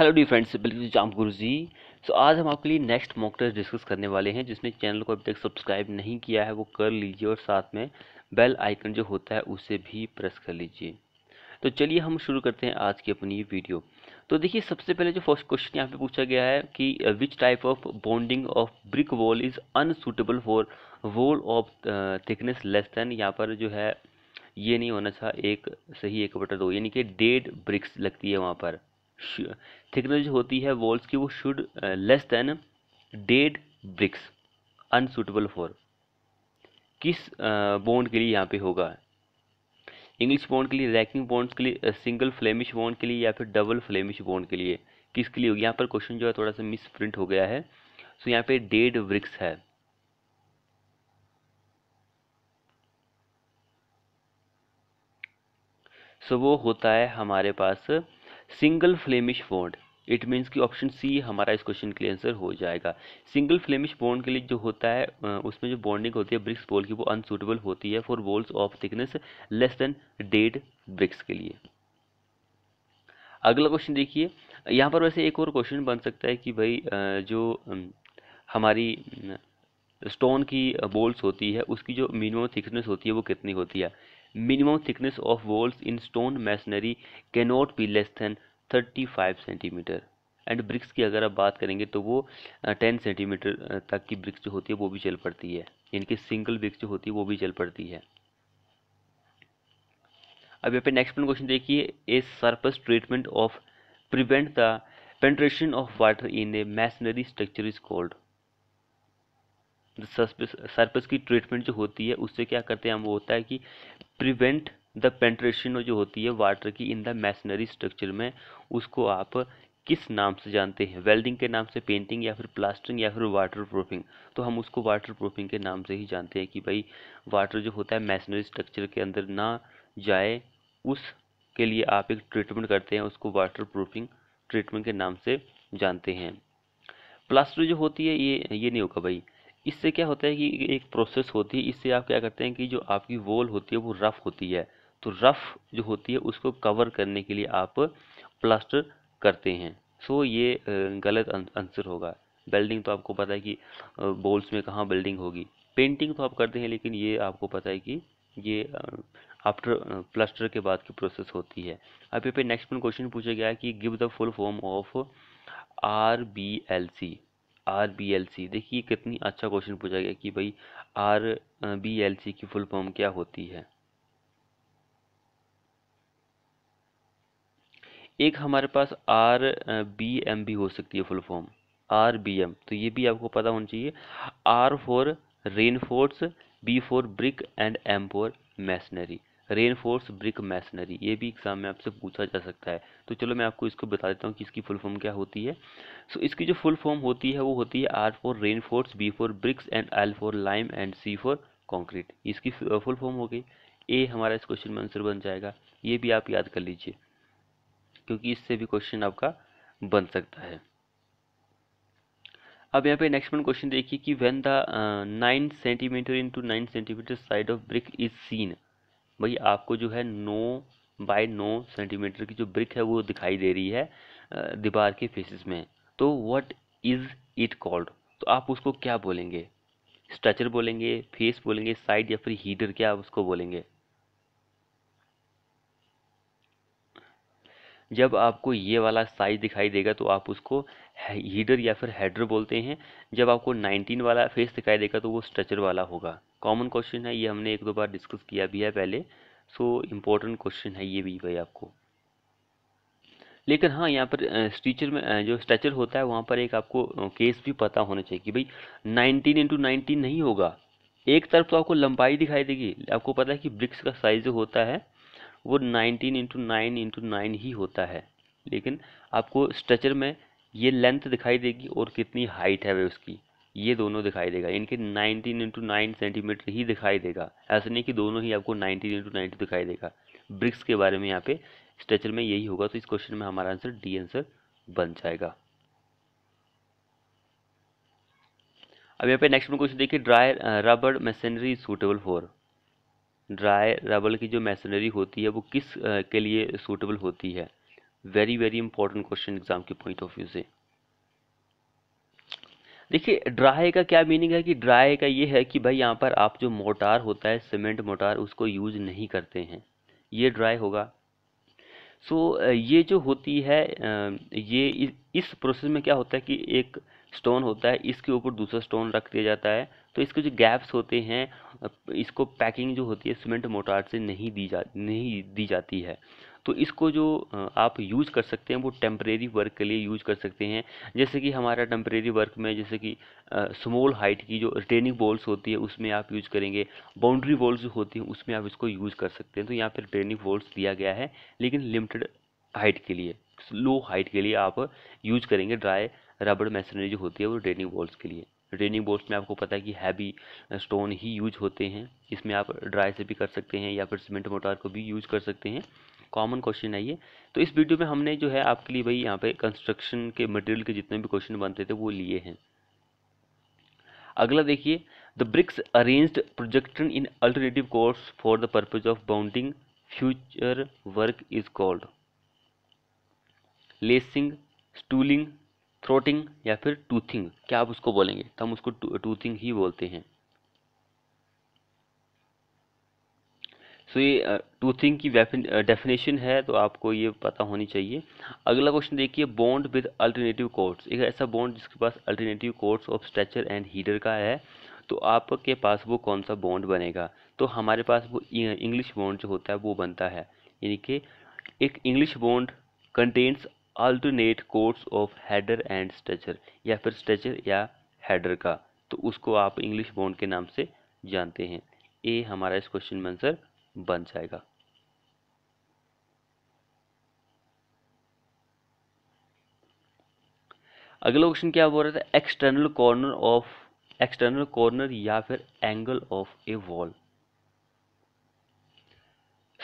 hello D friends बिल्कुल जाम गुरु जी सो आज हम आपके लिए नेक्स्ट मॉक टेस्ट डिस्कस करने वाले हैं जिसने चैनल को अभी तक सब्सक्राइब नहीं किया है वो कर लीजिए और साथ में बेल आइकन जो होता है उसे भी प्रेस कर लीजिए तो चलिए हम शुरू करते हैं आज की अपनी वीडियो तो देखिए सबसे पहले जो फर्स्ट क्वेश्चन यहाँ पे पूछा गया है कि which type of bonding of brick wall is unsuitable for wall of thickness less than यहाँ पर जो है ये नहीं होना चाहिए एक सही एक बटर दो यानी कि डेढ़ ब्रिक्स लगती है वहाँ पर थिकनेस जो होती है वॉल्स की वो should less than dead bricks unsuitable for किस बॉन्ड के लिए यहाँ पे होगा इंग्लिश बॉन्ड के लिए रैकिंग बॉन्ड्स के लिए सिंगल फ्लेमिश बॉन्ड के लिए या फिर डबल फ्लेमिश बॉन्ड के लिए किसके लिए होगी यहाँ पर क्वेश्चन जो है थोड़ा सा मिस प्रिंट हो गया है सो so, यहाँ पे डेड ब्रिक्स है सो so, वो होता है हमारे पास single Flemish bond it means कि ऑप्शन सी हमारा इस क्वेश्चन के लिए आंसर हो जाएगा सिंगल फ्लेमिश बॉन्ड के लिए जो होता है उसमें जो बॉन्डिंग होती है ब्रिक्स बॉल की वो अनसूटेबल होती है for walls of thickness less than dead bricks के लिए अगला क्वेश्चन देखिए यहाँ पर वैसे एक और क्वेश्चन बन सकता है कि भाई जो हमारी स्टोन की बोल्स होती है उसकी जो मिनिमम थिकनेस होती है वो कितनी होती है minimum of walls in stone in stone not be less than thirty 35 centimetre and bricks की अगर आप बात करेंगे तो वो टेन सेंटीमीटर तक की ब्रिक्स जो होती है वो भी चल पड़ती है इनकी सिंगल ब्रिक्स जो होती है वो भी चल पड़ती है अब यहाँ पे नेक्स्ट क्वेश्चन देखिए a surface treatment of prevent the penetration of water in a masonry structure is called surface की ट्रीटमेंट जो होती है उससे क्या करते हैं हम वो होता है कि प्रिवेंट द पेंट्रेशन जो होती है वाटर की इन द मैशनरी स्ट्रक्चर में उसको आप किस नाम से जानते हैं वेल्डिंग के नाम से पेंटिंग या फिर प्लास्टरिंग या फिर वाटर प्रूफिंग तो हम उसको वाटर प्रूफिंग के नाम से ही जानते हैं कि भाई वाटर जो होता है मैशनरी स्ट्रक्चर के अंदर ना जाए उस के लिए आप एक ट्रीटमेंट करते हैं उसको वाटर प्रूफिंग ट्रीटमेंट के नाम से जानते हैं प्लास्टर जो होती है ये ये नहीं होगा भाई इससे क्या होता है कि एक प्रोसेस होती है इससे आप क्या करते हैं कि जो आपकी वॉल होती है वो रफ़ होती है तो रफ़ जो होती है उसको कवर करने के लिए आप प्लास्टर करते हैं सो ये गलत आंसर अं-, होगा बेल्डिंग तो आपको पता है कि बोल्स में कहाँ बेल्डिंग होगी पेंटिंग तो आप करते हैं लेकिन ये आपको पता है कि ये आफ्टर प्लास्टर के बाद की प्रोसेस होती है अब यहाँ पे नेक्स्ट क्वेश्चन पूछा गया है कि give the full form of R B L C R B L C देखिए कितनी अच्छा क्वेश्चन पूछा गया कि भाई आर बी एल सी की फुल फॉर्म क्या होती है एक हमारे पास आर बी एम भी हो सकती है full form R B M तो ये भी आपको पता होना चाहिए R for reinforce B for brick and M for masonry reinforce brick masonry ये भी एग्ज़ाम में आपसे पूछा जा सकता है तो चलो मैं आपको इसको बता देता हूँ कि इसकी फुल फॉर्म क्या होती है सो so, इसकी जो फुल फॉर्म होती है वो होती है R for reinforce B for bricks and L for lime and C for concrete इसकी फुल फॉर्म हो गई ए हमारा इस क्वेश्चन में आंसर बन जाएगा ये भी आप याद कर लीजिए क्योंकि इससे भी क्वेश्चन आपका बन सकता है अब यहाँ पे नेक्स्ट वन क्वेश्चन देखिए कि when the nine centimetre into nine centimetre side of brick is seen भाई आपको जो है नौ बाय नौ सेंटीमीटर की जो ब्रिक है वो दिखाई दे रही है दीवार के फेसिस में तो वट इज़ इट कॉल्ड तो आप उसको क्या बोलेंगे स्ट्रक्चर बोलेंगे फेस बोलेंगे साइड या फिर हीटर क्या आप उसको बोलेंगे जब आपको ये वाला साइज दिखाई देगा तो आप उसको हीडर या फिर हेडर बोलते हैं जब आपको 19 वाला फेस दिखाई देगा तो वो स्ट्रेचर वाला होगा कॉमन क्वेश्चन है ये हमने एक दो बार डिस्कस किया भी है पहले सो इम्पोर्टेंट क्वेश्चन है ये भी भाई आपको लेकिन हाँ यहाँ पर स्टीचर में जो स्ट्रेचर होता है वहाँ पर एक आपको केस भी पता होना चाहिए कि भाई नाइनटीन इंटू नाइनटीन नहीं होगा एक तरफ तो आपको लंबाई दिखाई देगी आपको पता है कि ब्रिक्स का साइज होता है वो 19 इंटू नाइन इंटू नाइन ही होता है लेकिन आपको स्ट्रेचर में ये लेंथ दिखाई देगी और कितनी हाइट है वे उसकी ये दोनों दिखाई देगा इनके 19 इंटू नाइन सेंटीमीटर ही दिखाई देगा ऐसा नहीं कि दोनों ही आपको 19 इंटू नाइनटी दिखाई देगा ब्रिक्स के बारे में यहाँ पे स्ट्रेचर में यही होगा तो इस क्वेश्चन में हमारा आंसर डी आंसर बन जाएगा अब यहाँ पे नेक्स्ट में क्वेश्चन देखिए dry rubble masonry suitable for dry rubble की जो मैसनरी होती है वो किस के लिए सूटेबल होती है very very important question exam के पॉइंट ऑफ व्यू से देखिए ड्राई का क्या मीनिंग है कि ड्राई का ये है कि भाई यहाँ पर आप जो मोटार होता है सीमेंट मोटार उसको यूज नहीं करते हैं ये ड्राई होगा सो so, ये जो होती है ये इस प्रोसेस में क्या होता है कि एक स्टोन होता है इसके ऊपर दूसरा स्टोन रख दिया जाता है तो इसके जो गैप्स होते हैं इसको पैकिंग जो होती है सीमेंट मोटार से नहीं दी जा नहीं दी जाती है तो इसको जो आप यूज़ कर सकते हैं वो टेम्परेरी वर्क के लिए यूज़ कर सकते हैं जैसे कि हमारा टेम्परेरी वर्क में जैसे कि स्मॉल हाइट की जो रिटेनिंग बॉल्स होती है उसमें आप यूज़ करेंगे बाउंड्री बॉल्स जो होती हैं उसमें आप इसको यूज़ कर सकते हैं तो यहाँ पर रिटेनिंग बॉल्स दिया गया है लेकिन लिमिटेड हाइट के लिए लो हाइट के लिए आप यूज करेंगे ड्राई रबड़ मैसनरी जो होती है वो ड्रेनिंग वॉल्स के लिए रेनिंग बोट्स में आपको पता है कि हैवी स्टोन ही यूज होते हैं इसमें आप ड्राई से भी कर सकते हैं या फिर सीमेंट मोटार को भी यूज कर सकते हैं कॉमन क्वेश्चन है ये तो इस वीडियो में हमने जो है आपके लिए भाई यहाँ पे कंस्ट्रक्शन के मटेरियल के जितने भी क्वेश्चन बनते थे वो लिए हैं अगला देखिए the bricks arranged projection in alternative course for the purpose of bonding future work is called lacing stooling throating या फिर टूथिंग क्या आप उसको बोलेंगे तो हम उसको टूथिंग ही बोलते हैं सो so, ये टूथिंग की डेफिनेशन है तो आपको ये पता होनी चाहिए अगला क्वेश्चन देखिए बॉन्ड विद अल्टरनेटिव कोर्ट्स एक ऐसा बॉन्ड जिसके पास alternative courses of stretcher and header का है तो आपके पास वो कौन सा बॉन्ड बनेगा तो हमारे पास वो इंग्लिश बॉन्ड जो होता है वो बनता है यानी कि एक English bond contents alternate course of header and stretcher या फिर स्ट्रेचर या हेडर का तो उसको आप इंग्लिश बॉन्ड के नाम से जानते हैं ए हमारा इस क्वेश्चन में आंसर बन जाएगा अगला क्वेश्चन क्या बोल रहा था external corner of external corner या फिर angle of a wall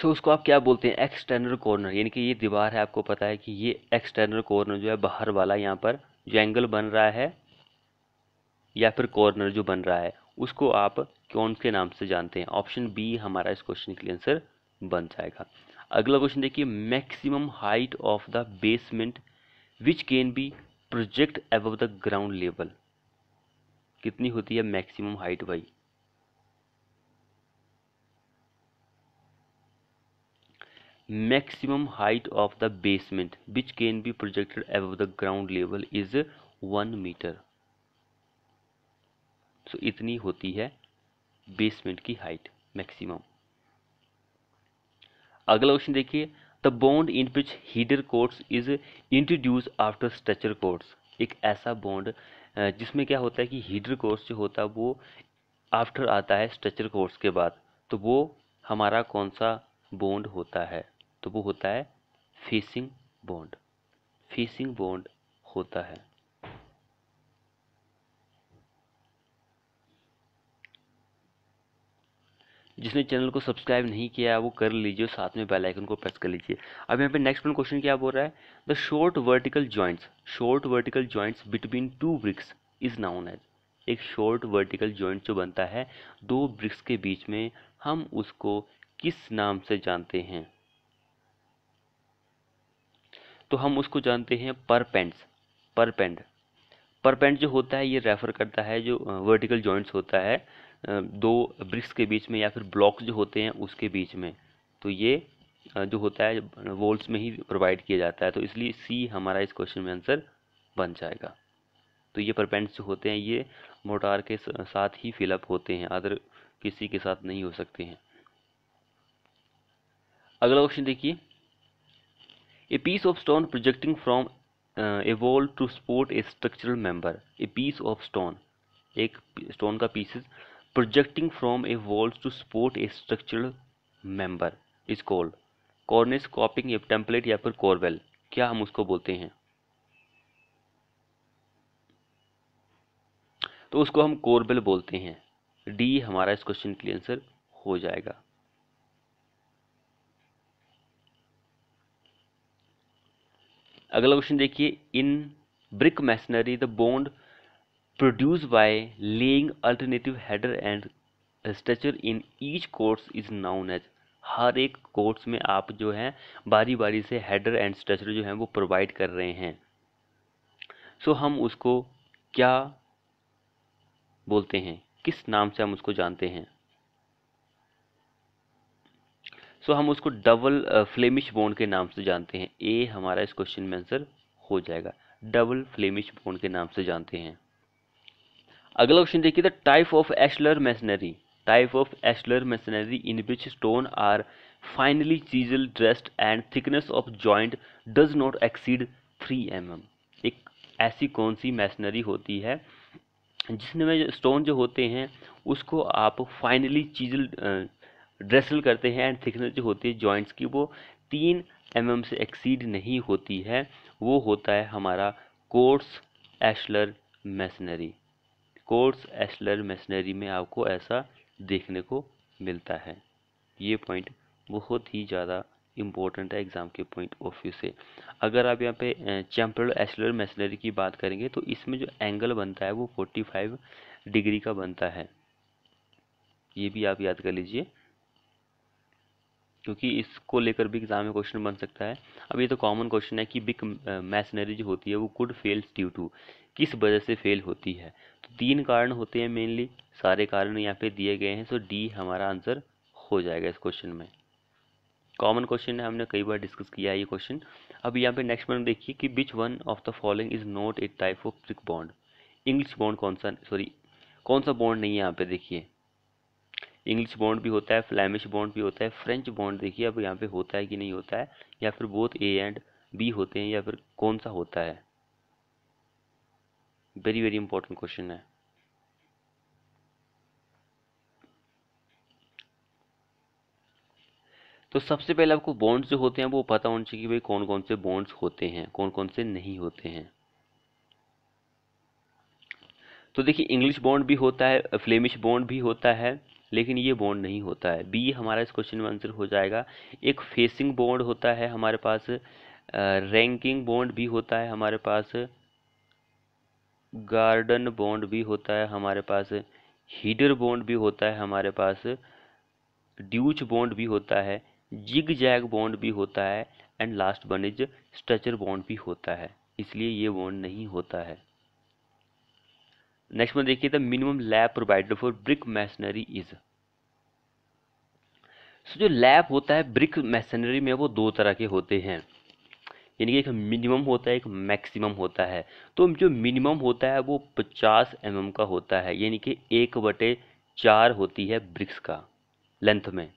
so so, उसको आप क्या बोलते हैं एक्सटर्नल कॉर्नर यानी कि ये दीवार है आपको पता है कि ये एक्सटर्नल कॉर्नर जो है बाहर वाला यहाँ पर जो एंगल बन रहा है या फिर कॉर्नर जो बन रहा है उसको आप कौन के नाम से जानते हैं ऑप्शन बी हमारा इस क्वेश्चन के लिए आंसर बन जाएगा अगला क्वेश्चन देखिए maximum height of the basement which can be project above the ground level कितनी होती है मैक्सिमम हाइट भाई maximum height of the basement which can be projected above the ground level is one metre so इतनी होती है basement की height maximum अगला question देखिए the bond in which header courses is introduce after stretcher courses एक ऐसा bond जिसमें क्या होता है कि हीडर कोर्स जो होता है वो आफ्टर आता है स्ट्रेचर कोर्स के बाद तो वो हमारा कौन सा बॉन्ड होता है तो वो होता है फिशिंग बॉन्ड फिशिंग बॉन्ड होता है जिसने चैनल को सब्सक्राइब नहीं किया है वो कर लीजिए साथ में बेल आइकन को प्रेस कर लीजिए अब यहाँ पे नेक्स्ट पॉइंट क्वेश्चन क्या बोल रहा है the short vertical joints short vertical joints between two bricks is known as एक शॉर्ट वर्टिकल जॉइंट जो बनता है दो ब्रिक्स के बीच में हम उसको किस नाम से जानते हैं तो हम उसको जानते हैं पर पर पेंट्स पेंट पर पेंट जो होता है ये रेफर करता है जो वर्टिकल जॉइंट्स होता है दो ब्रिक्स के बीच में या फिर ब्लॉक्स जो होते हैं उसके बीच में तो ये जो होता है वोल्ट्स में ही प्रोवाइड किया जाता है तो इसलिए सी हमारा इस क्वेश्चन में आंसर बन जाएगा तो ये परपेंट्स जो होते हैं ये मोटार के साथ ही फिलअप होते हैं अदर किसी के साथ नहीं हो सकते हैं अगला क्वेश्चन देखिए a piece of stone projecting from a wall to support a structural member a piece of stone एक स्टोन का pieces projecting from a wall to support a structural member is called cornice coping या template या फिर Corwell क्या हम उसको बोलते हैं तो उसको हम कोरबेल बोलते हैं डी हमारा इस क्वेश्चन के लिए आंसर हो जाएगा अगला क्वेश्चन देखिए in brick masonry the bond produce by laying alternative header and structure in each course is known as हर एक कोर्स में आप जो है बारी बारी से हेडर एंड स्ट्रक्चर जो है वो प्रोवाइड कर रहे हैं सो so, हम उसको क्या बोलते हैं किस नाम से हम उसको जानते हैं सो हम उसको डबल फ्लेमिश बोन के नाम से जानते हैं ए हमारा इस क्वेश्चन में आंसर हो जाएगा डबल फ्लेमिश बोन के नाम से जानते हैं अगला क्वेश्चन देखिए the type of ashlar masonry type of ashlar masonry in which stone are finely chisel dressed and thickness of joint does not exceed three M M एक ऐसी कौन सी मैशनरी होती है जिसमें स्टोन जो होते हैं उसको आप फाइनली चीजल ड्रेसल करते हैं एंड थिकनेस जो होती है जॉइंट्स की वो तीन एम mm से एक्सीड नहीं होती है वो होता है हमारा course ashlar masonry course ashlar masonry में आपको ऐसा देखने को मिलता है ये पॉइंट बहुत ही ज़्यादा इम्पोर्टेंट है एग्ज़ाम के पॉइंट ऑफ व्यू से अगर आप यहाँ पे चैम्पर एशलर मैसनरी की बात करेंगे तो इसमें जो एंगल बनता है वो 45 डिग्री का बनता है ये भी आप याद कर लीजिए क्योंकि इसको लेकर भी एग्जाम में क्वेश्चन बन सकता है अब ये तो कॉमन क्वेश्चन है कि बिग मैसनरी uh, जो होती है वो कुड फेल्स ड्यू टू किस वजह से फेल होती है तो तीन कारण होते हैं मेनली सारे कारण यहाँ पे दिए गए हैं सो डी हमारा आंसर हो जाएगा इस क्वेश्चन में कॉमन क्वेश्चन है हमने कई बार डिस्कस किया है ये क्वेश्चन अब यहाँ पे नेक्स्ट मैंने देखिए कि which one of the following is not a type of brick bond English bond कौन सा सॉरी कौन सा बॉन्ड नहीं है यहाँ पे देखिए इंग्लिश बॉन्ड भी होता है फ्लैमिश बॉन्ड भी होता है फ्रेंच बॉन्ड देखिए अब यहाँ पे होता है कि नहीं होता है या फिर बोथ ए एंड बी होते हैं या फिर कौन सा होता है वेरी वेरी इंपॉर्टेंट क्वेश्चन है तो सबसे पहले आपको बॉन्ड्स जो होते हैं वो पता होना चाहिए कि भाई कौन कौन से बॉन्ड्स होते हैं कौन कौन से नहीं होते हैं तो देखिए इंग्लिश बॉन्ड भी होता है फ्लेमिश बॉन्ड भी होता है लेकिन ये बॉन्ड नहीं होता है बी हमारा इस क्वेश्चन में आंसर हो जाएगा एक फेसिंग बॉन्ड होता है हमारे पास रैंकिंग बॉन्ड भी होता है हमारे पास गार्डन बॉन्ड भी होता है हमारे पास हीडर बॉन्ड भी होता है हमारे पास ड्यूच बॉन्ड भी होता है जिग जैग बॉन्ड भी होता है एंड लास्ट बनेज स्ट्रचर बॉन्ड भी होता है इसलिए ये बॉन्ड नहीं होता है नेक्स्ट में देखिए the minimum lap provided for brick masonry is so जो लैब होता है ब्रिक मैशनरी में वो दो तरह के होते हैं यानी कि एक मिनिमम होता है एक मैक्सिमम होता है तो जो मिनिमम होता है वो 50 एम mm का होता है यानी कि एक बटे चार होती है ब्रिक्स का लेंथ में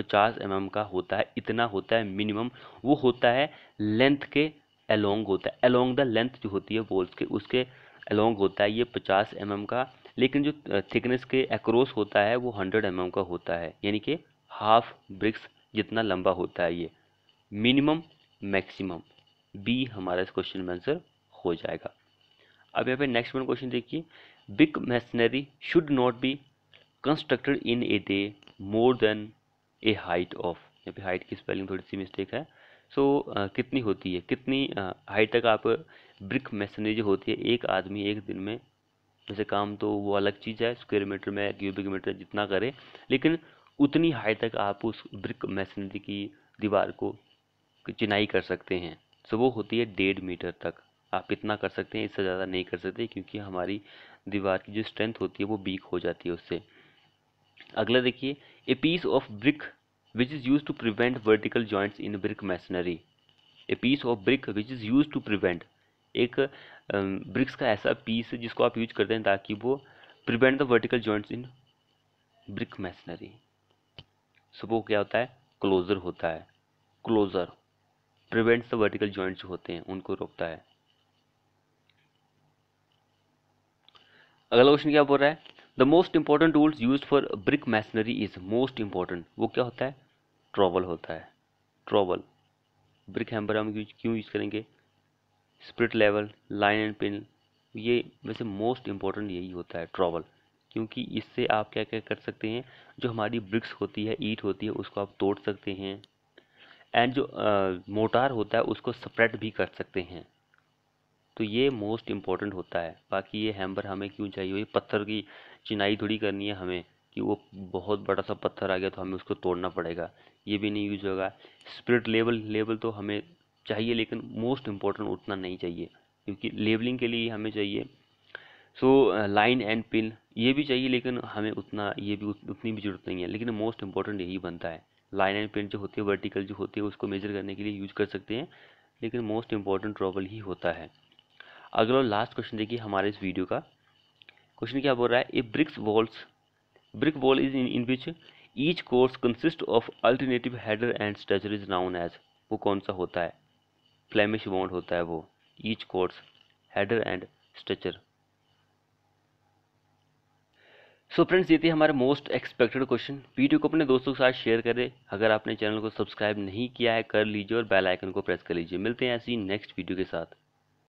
50 एम mm का होता है इतना होता है मिनिमम वो होता है लेंथ के अलोंग होता है अलोंग द लेंथ जो होती है बोल्स के उसके लॉन्ग होता है ये पचास एम mm का लेकिन जो थिकनेस के एक्रोस होता है वो हंड्रेड एम mm का होता है यानी कि हाफ ब्रिक्स जितना लंबा होता है ये मिनिमम मैक्सिमम बी हमारा इस क्वेश्चन में आंसर हो जाएगा अब यहाँ पे नेक्स्ट वन क्वेश्चन देखिए brick masonry should not be constructed in a day more than a height of यहाँ पे हाइट की स्पेलिंग थोड़ी सी मिस्टेक है सो so, uh, कितनी होती है कितनी हाइट uh, तक आप ब्रिक मेसनरी जो होती है एक आदमी एक दिन में जैसे काम तो वो अलग चीज़ है स्क्वेयर मीटर में क्यूबिक मीटर जितना करे लेकिन उतनी हाई तक आप उस ब्रिक मेसनरी की दीवार को चिनाई कर सकते हैं सो वो होती है डेढ़ मीटर तक आप इतना कर सकते हैं इससे ज़्यादा नहीं कर सकते क्योंकि हमारी दीवार की जो स्ट्रेंथ होती है वो वीक हो जाती है उससे अगला देखिए a piece of brick which is use to prevent vertical joints in brick masonry a piece of brick which is use to prevent एक ब्रिक्स का ऐसा पीस जिसको आप यूज करते हैं ताकि वो prevent the vertical joints in brick masonry सुबह क्या होता है क्लोजर होता है closer prevents the vertical joints होते हैं उनको रोकता है अगला क्वेश्चन क्या बोल रहा है the most important tools use for brick masonry is most important वो क्या होता है ट्रॉवल होता है ट्रॉवल ब्रिक हैम्बर हम क्यों यूज करेंगे spirit level line and pin ये वैसे मोस्ट इम्पॉर्टेंट यही होता है ट्रॉवल क्योंकि इससे आप क्या क्या कर सकते हैं जो हमारी ब्रिक्स होती है ईट होती है उसको आप तोड़ सकते हैं एंड जो मोटार होता है उसको स्प्रेड भी कर सकते हैं तो ये मोस्ट इम्पॉर्टेंट होता है बाकी ये हैम्बर हमें क्यों चाहिए ये पत्थर की चिनाई थोड़ी करनी है हमें कि वो बहुत बड़ा सा पत्थर आ गया तो हमें उसको तोड़ना पड़ेगा ये भी नहीं यूज होगा स्प्रिट लेवल लेवल तो हमें चाहिए लेकिन मोस्ट इम्पोर्टेंट उतना नहीं चाहिए क्योंकि लेबलिंग के लिए हमें चाहिए सो लाइन एंड पिन ये भी चाहिए लेकिन हमें उतना ये भी उतनी भी जरूरत नहीं है लेकिन मोस्ट इम्पोर्टेंट यही बनता है लाइन एंड पिन जो होती है वर्टिकल जो होती है उसको मेजर करने के लिए यूज कर सकते हैं लेकिन मोस्ट इम्पॉर्टेंट ट्रॉबल ही होता है अगला लास्ट क्वेश्चन देखिए हमारे इस वीडियो का क्वेश्चन क्या बोल रहा है a bricks walls brick wall is in in which each course consist of alternative header and stretcher is known as वो कौन सा होता है फ्लेमिश बॉन्ड होता है वो each course header and stretcher so friends ये थे हमारे मोस्ट एक्सपेक्टेड क्वेश्चन वीडियो को अपने दोस्तों के साथ शेयर करें अगर आपने चैनल को सब्सक्राइब नहीं किया है कर लीजिए और बेल आइकन को प्रेस कर लीजिए मिलते हैं ऐसी नेक्स्ट वीडियो के साथ